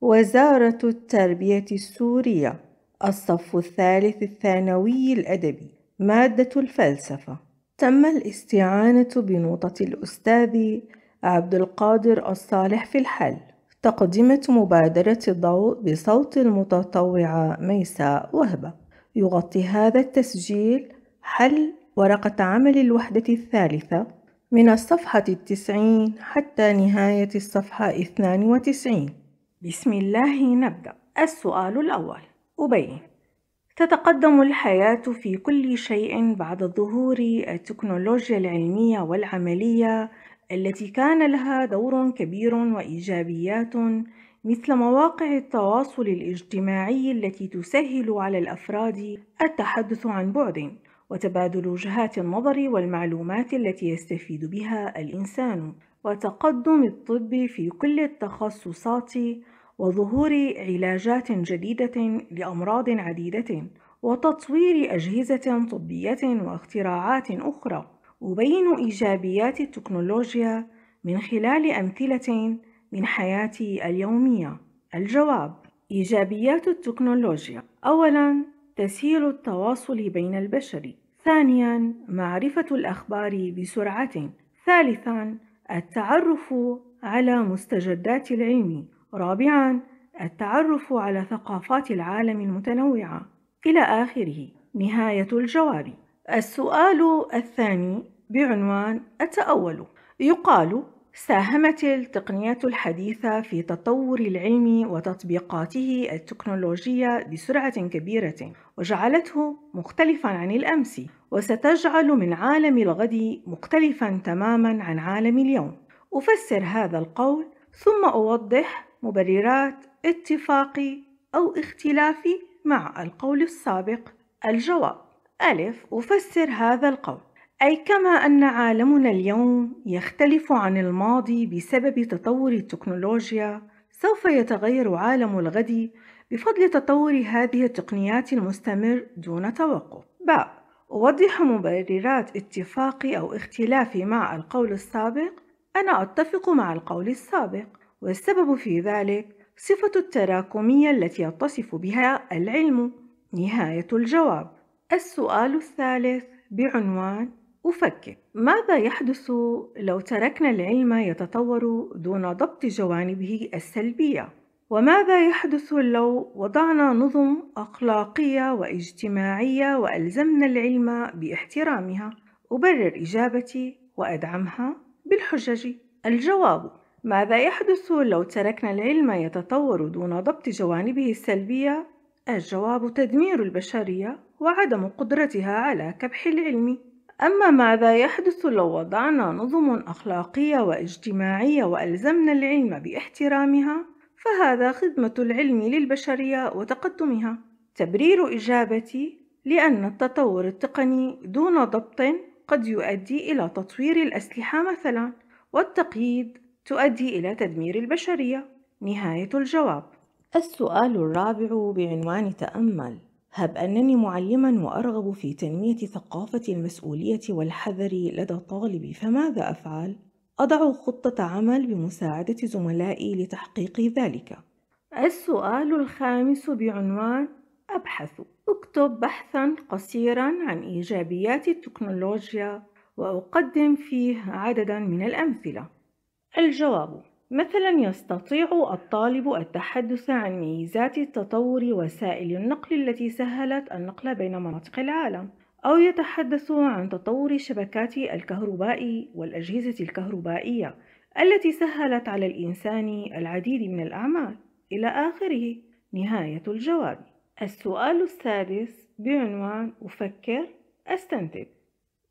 وزارة التربية السورية الصف الثالث الثانوي الأدبي مادة الفلسفة تم الاستعانة بنوطة الأستاذ عبد القادر الصالح في الحل تقدمة مبادرة الضوء بصوت المتطوعة ميساء وهبة يغطي هذا التسجيل حل ورقة عمل الوحدة الثالثة من الصفحة التسعين حتى نهاية الصفحة اثنان وتسعين بسم الله نبدأ السؤال الأول أبين تتقدم الحياة في كل شيء بعد ظهور التكنولوجيا العلمية والعملية التي كان لها دور كبير وإيجابيات مثل مواقع التواصل الاجتماعي التي تسهل على الأفراد التحدث عن بعد وتبادل وجهات النظر والمعلومات التي يستفيد بها الإنسان وتقدم الطب في كل التخصصات وظهور علاجات جديدة لأمراض عديدة وتطوير أجهزة طبية واختراعات أخرى أبين إيجابيات التكنولوجيا من خلال أمثلة من حياتي اليومية الجواب إيجابيات التكنولوجيا أولاً تسهيل التواصل بين البشر ثانياً معرفة الأخبار بسرعة ثالثاً التعرف على مستجدات العلم رابعا التعرف على ثقافات العالم المتنوعة إلى آخره نهاية الجواب السؤال الثاني بعنوان التأول يقال ساهمت التقنيات الحديثة في تطور العلم وتطبيقاته التكنولوجية بسرعة كبيرة وجعلته مختلفا عن الأمس وستجعل من عالم الغد مختلفا تماما عن عالم اليوم أفسر هذا القول ثم أوضح مبررات اتفاقي أو اختلافي مع القول السابق الجواب ألف أفسر هذا القول أي كما أن عالمنا اليوم يختلف عن الماضي بسبب تطور التكنولوجيا سوف يتغير عالم الغد بفضل تطور هذه التقنيات المستمر دون توقف باء أوضح مبررات اتفاقي أو اختلافي مع القول السابق أنا أتفق مع القول السابق والسبب في ذلك صفة التراكمية التي يتصف بها العلم نهاية الجواب السؤال الثالث بعنوان أفكر ماذا يحدث لو تركنا العلم يتطور دون ضبط جوانبه السلبية؟ وماذا يحدث لو وضعنا نظم أخلاقية واجتماعية وألزمنا العلم باحترامها؟ أبرر إجابتي وأدعمها بالحجج الجواب ماذا يحدث لو تركنا العلم يتطور دون ضبط جوانبه السلبية؟ الجواب تدمير البشرية وعدم قدرتها على كبح العلم أما ماذا يحدث لو وضعنا نظم أخلاقية واجتماعية وألزمنا العلم باحترامها؟ فهذا خدمة العلم للبشرية وتقدمها تبرير إجابتي لأن التطور التقني دون ضبط قد يؤدي إلى تطوير الأسلحة مثلا والتقييد تؤدي إلى تدمير البشرية نهاية الجواب السؤال الرابع بعنوان تأمل هب أنني معلما وأرغب في تنمية ثقافة المسؤولية والحذر لدى طالبي فماذا أفعل؟ أضع خطة عمل بمساعدة زملائي لتحقيق ذلك السؤال الخامس بعنوان أبحث اكتب بحثا قصيرا عن إيجابيات التكنولوجيا وأقدم فيه عددا من الأمثلة الجواب مثلا يستطيع الطالب التحدث عن ميزات تطور وسائل النقل التي سهلت النقل بين مناطق العالم أو يتحدث عن تطور شبكات الكهرباء والأجهزة الكهربائية التي سهلت على الإنسان العديد من الأعمال إلى آخره نهاية الجواب السؤال السادس بعنوان أفكر أستنتج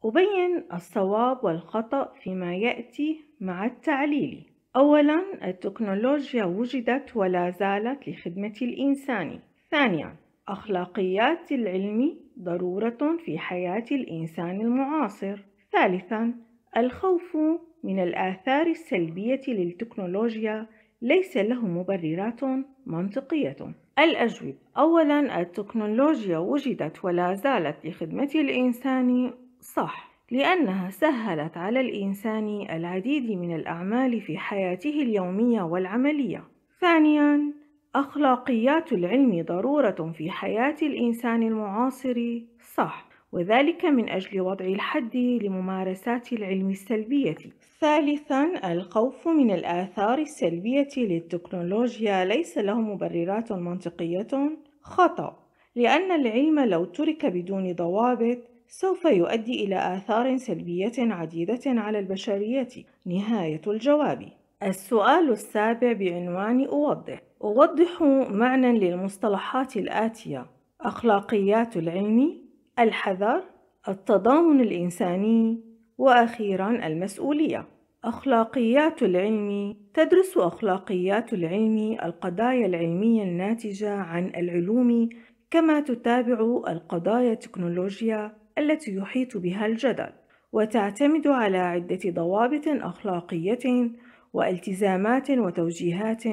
أبين الصواب والخطأ فيما يأتي مع التعليل أولا التكنولوجيا وجدت ولا زالت لخدمة الإنسان ثانيا أخلاقيات العلم ضرورة في حياة الإنسان المعاصر ثالثا الخوف من الآثار السلبية للتكنولوجيا ليس له مبررات منطقية الأجوبة أولا التكنولوجيا وجدت ولا زالت لخدمة الإنسان صح لأنها سهلت على الإنسان العديد من الأعمال في حياته اليومية والعملية. ثانياً، أخلاقيات العلم ضرورة في حياة الإنسان المعاصر، صح، وذلك من أجل وضع الحد لممارسات العلم السلبية. ثالثاً، الخوف من الآثار السلبية للتكنولوجيا ليس له مبررات منطقية خطأ، لأن العلم لو ترك بدون ضوابط سوف يؤدي إلى آثار سلبية عديدة على البشرية نهاية الجواب السؤال السابع بعنوان أوضح أوضح معنى للمصطلحات الآتية أخلاقيات العلم الحذر التضامن الإنساني وأخيرا المسؤولية أخلاقيات العلم تدرس أخلاقيات العلم القضايا العلمية الناتجة عن العلوم كما تتابع القضايا التكنولوجيا التي يحيط بها الجدل وتعتمد على عدة ضوابط أخلاقية والتزامات وتوجيهات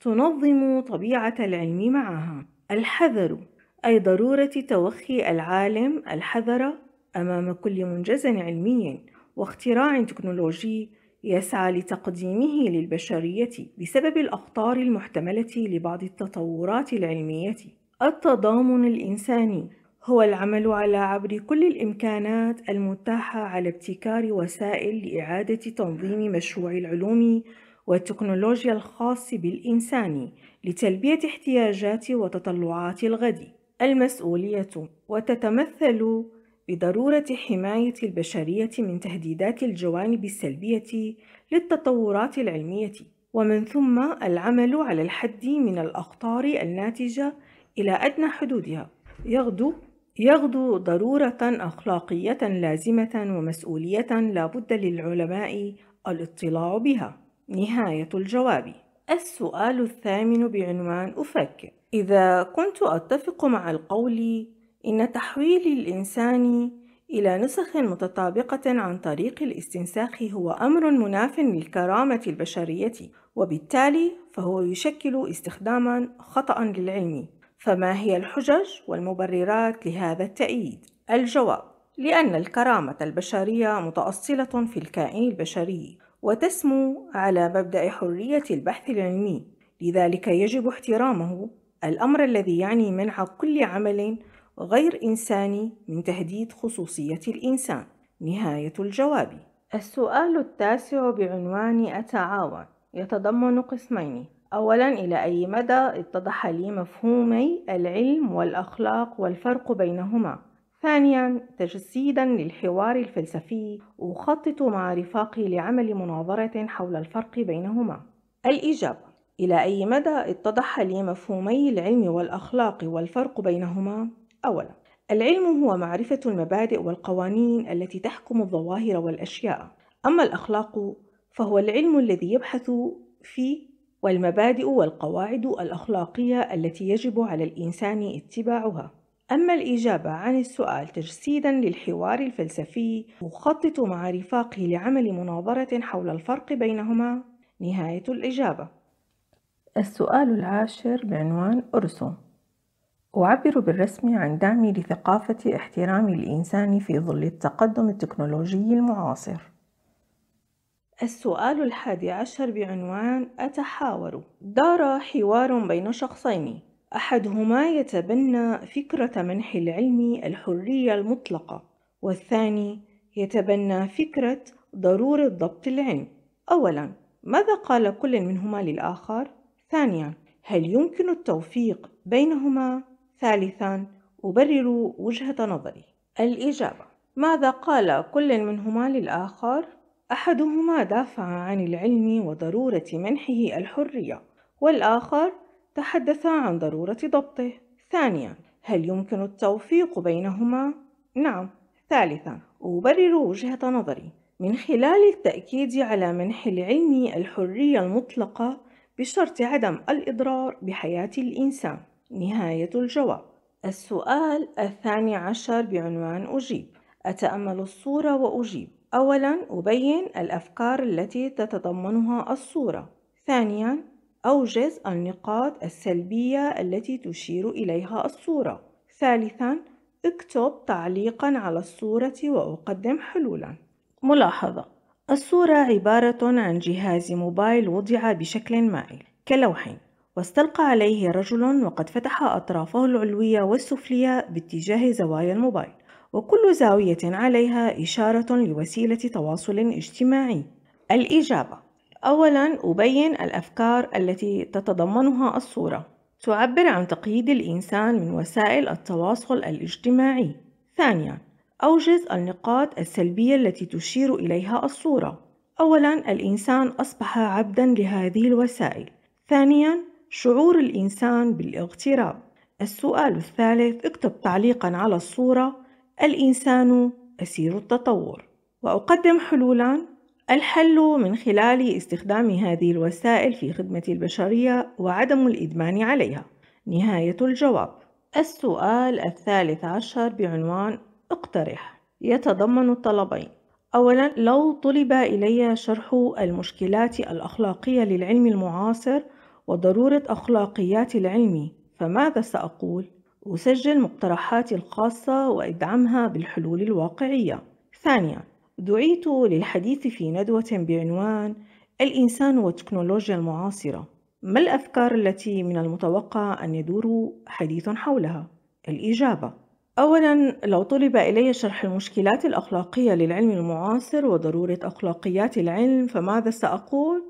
تنظم طبيعة العلم معها الحذر أي ضرورة توخي العالم الحذر أمام كل منجز علمي واختراع تكنولوجي يسعى لتقديمه للبشرية بسبب الأخطار المحتملة لبعض التطورات العلمية التضامن الإنساني هو العمل على عبر كل الإمكانات المتاحة على ابتكار وسائل لإعادة تنظيم مشروع العلوم والتكنولوجيا الخاص بالإنسان لتلبية احتياجات وتطلعات الغد. المسؤولية وتتمثل بضرورة حماية البشرية من تهديدات الجوانب السلبية للتطورات العلمية، ومن ثم العمل على الحد من الأخطار الناتجة إلى أدنى حدودها. يغدو يغدو ضرورة أخلاقية لازمة ومسؤولية لابد للعلماء الاطلاع بها نهاية الجواب السؤال الثامن بعنوان أفكر إذا كنت أتفق مع القول إن تحويل الإنسان إلى نسخ متطابقة عن طريق الاستنساخ هو أمر مناف للكرامة البشرية وبالتالي فهو يشكل استخداما خطأ للعلم فما هي الحجج والمبررات لهذا التأييد؟ الجواب لأن الكرامة البشرية متأصلة في الكائن البشري وتسمو على مبدأ حرية البحث العلمي لذلك يجب احترامه الأمر الذي يعني منع كل عمل غير إنساني من تهديد خصوصية الإنسان نهاية الجواب السؤال التاسع بعنوان أتعاون يتضمن قسمين أولا إلى أي مدى اتضح لي مفهومي العلم والأخلاق والفرق بينهما ثانيا تجسيدا للحوار الفلسفي أخطط مع رفاقي لعمل مناظرة حول الفرق بينهما الإجابة إلى أي مدى اتضح لي مفهومي العلم والأخلاق والفرق بينهما؟ أولا العلم هو معرفة المبادئ والقوانين التي تحكم الظواهر والأشياء أما الأخلاق فهو العلم الذي يبحث في والمبادئ والقواعد الأخلاقية التي يجب على الإنسان اتباعها. أما الإجابة عن السؤال تجسيدا للحوار الفلسفي أخطط مع رفاقي لعمل مناظرة حول الفرق بينهما نهاية الإجابة السؤال العاشر بعنوان أرسم أعبر بالرسم عن دعمي لثقافة احترام الإنسان في ظل التقدم التكنولوجي المعاصر السؤال الحادي عشر بعنوان أتحاور دار حوار بين شخصين أحدهما يتبنى فكرة منح العلم الحرية المطلقة والثاني يتبنى فكرة ضرورة ضبط العلم أولا ماذا قال كل منهما للآخر؟ ثانيا هل يمكن التوفيق بينهما؟ ثالثا أبرر وجهة نظري الإجابة ماذا قال كل منهما للآخر؟ أحدهما دافع عن العلم وضرورة منحه الحرية والآخر تحدث عن ضرورة ضبطه ثانيا هل يمكن التوفيق بينهما؟ نعم ثالثا أبرر وجهة نظري من خلال التأكيد على منح العلم الحرية المطلقة بشرط عدم الإضرار بحياة الإنسان نهاية الجواب السؤال الثاني عشر بعنوان أجيب أتأمل الصورة وأجيب أولا أبين الأفكار التي تتضمنها الصورة ثانيا أوجز النقاط السلبية التي تشير إليها الصورة ثالثا اكتب تعليقا على الصورة وأقدم حلولا ملاحظة الصورة عبارة عن جهاز موبايل وضع بشكل مائل كلوح واستلقى عليه رجل وقد فتح أطرافه العلوية والسفلية باتجاه زوايا الموبايل وكل زاوية عليها إشارة لوسيلة تواصل اجتماعي الإجابة أولاً أبين الأفكار التي تتضمنها الصورة تعبر عن تقييد الإنسان من وسائل التواصل الاجتماعي ثانياً أوجز النقاط السلبية التي تشير إليها الصورة أولاً الإنسان أصبح عبداً لهذه الوسائل ثانياً شعور الإنسان بالاغتراب السؤال الثالث اكتب تعليقاً على الصورة الإنسان أسير التطور وأقدم حلولا الحل من خلال استخدام هذه الوسائل في خدمة البشرية وعدم الإدمان عليها نهاية الجواب السؤال الثالث عشر بعنوان اقترح يتضمن الطلبين أولا لو طلب إلي شرح المشكلات الأخلاقية للعلم المعاصر وضرورة أخلاقيات العلم فماذا سأقول؟ وسجل مقترحاتي الخاصة وأدعمها بالحلول الواقعية ثانيا دعيت للحديث في ندوة بعنوان الإنسان والتكنولوجيا المعاصرة ما الأفكار التي من المتوقع أن يدور حديث حولها؟ الإجابة أولا لو طلب إلي شرح المشكلات الأخلاقية للعلم المعاصر وضرورة أخلاقيات العلم فماذا سأقول؟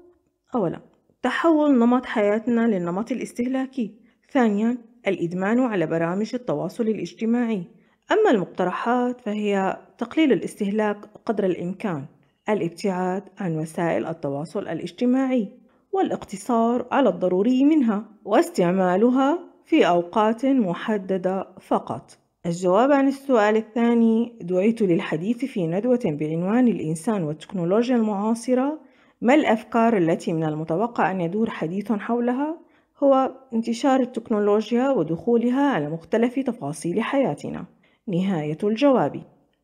أولا تحول نمط حياتنا للنمط الاستهلاكي ثانيا الإدمان على برامج التواصل الاجتماعي أما المقترحات فهي تقليل الاستهلاك قدر الإمكان الابتعاد عن وسائل التواصل الاجتماعي والاقتصار على الضروري منها واستعمالها في أوقات محددة فقط الجواب عن السؤال الثاني دعيت للحديث في ندوة بعنوان الإنسان والتكنولوجيا المعاصرة ما الأفكار التي من المتوقع أن يدور حديث حولها؟ هو انتشار التكنولوجيا ودخولها على مختلف تفاصيل حياتنا نهاية الجواب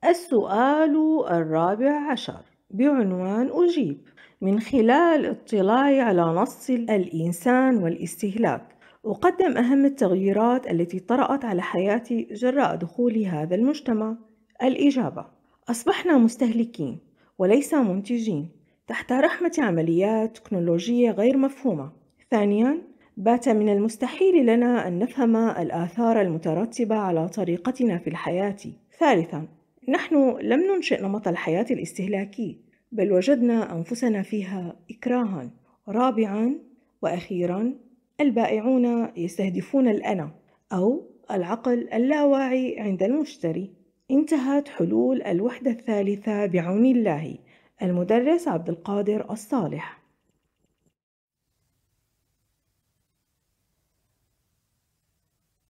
السؤال الرابع عشر بعنوان أجيب من خلال اطلاعي على نص الإنسان والاستهلاك أقدم أهم التغييرات التي طرأت على حياتي جراء دخول هذا المجتمع الإجابة أصبحنا مستهلكين وليس منتجين تحت رحمة عمليات تكنولوجية غير مفهومة ثانياً بات من المستحيل لنا أن نفهم الآثار المترتبة على طريقتنا في الحياة. ثالثاً، نحن لم ننشئ نمط الحياة الاستهلاكي، بل وجدنا أنفسنا فيها إكراهاً. رابعاً وأخيراً، البائعون يستهدفون الأنا أو العقل اللاواعي عند المشتري. انتهت حلول الوحدة الثالثة بعون الله. المدرس عبد القادر الصالح